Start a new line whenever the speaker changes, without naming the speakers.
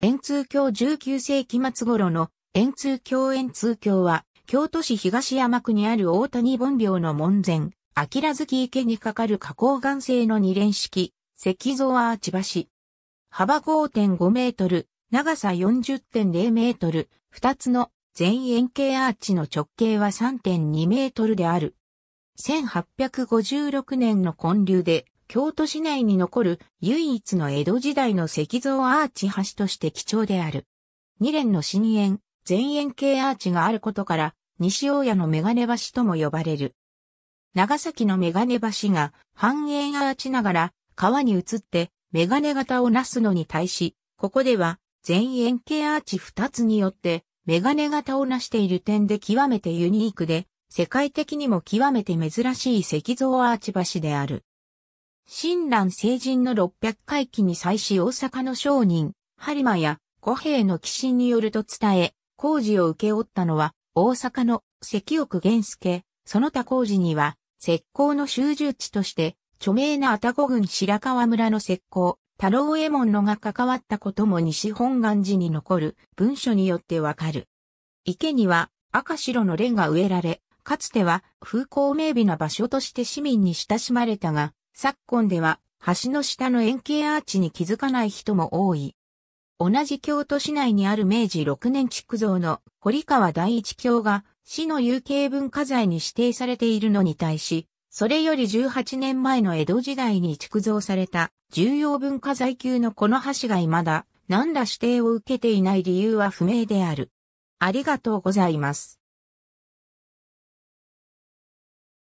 円通橋19世紀末頃の円通橋円通橋は、京都市東山区にある大谷本廟の門前、明月池にかかる花崗岩製の二連式、石像アーチ橋。幅5.5メートル、長さ40.0メートル、二つの全円形アーチの直径は3.2メートルである。1856年の建立で京都市内に残る唯一の江戸時代の石像アーチ橋として貴重である。二連の新園、前園系アーチがあることから、西大屋のメガネ橋とも呼ばれる。長崎のメガネ橋が半円アーチながら川に移ってメガネ型をなすのに対し、ここでは全円形アーチ2つによってメガネ型をなしている点で極めてユニークで、世界的にも極めて珍しい石像アーチ橋である。親鸞成人の六百回忌に際し大阪の商人、播磨や五兵の寄進によると伝え、工事を受け負ったのは、大阪の関奥玄介、その他工事には、石膏の集中地として、著名な愛宕郡白川村の石膏、太郎右衛門のが関わったことも西本願寺に残る文書によってわかる。池には赤白の蓮が植えられ、かつては風光明媚な場所として市民に親しまれたが、昨今では橋の下の円形アーチに気づかない人も多い。同じ京都市内にある明治6年築造の堀川第一橋が市の有形文化財に指定されているのに対し、それより18年前の江戸時代に築造された重要文化財級のこの橋が未だ何ら指定を受けていない理由は不明である。ありがとうございます。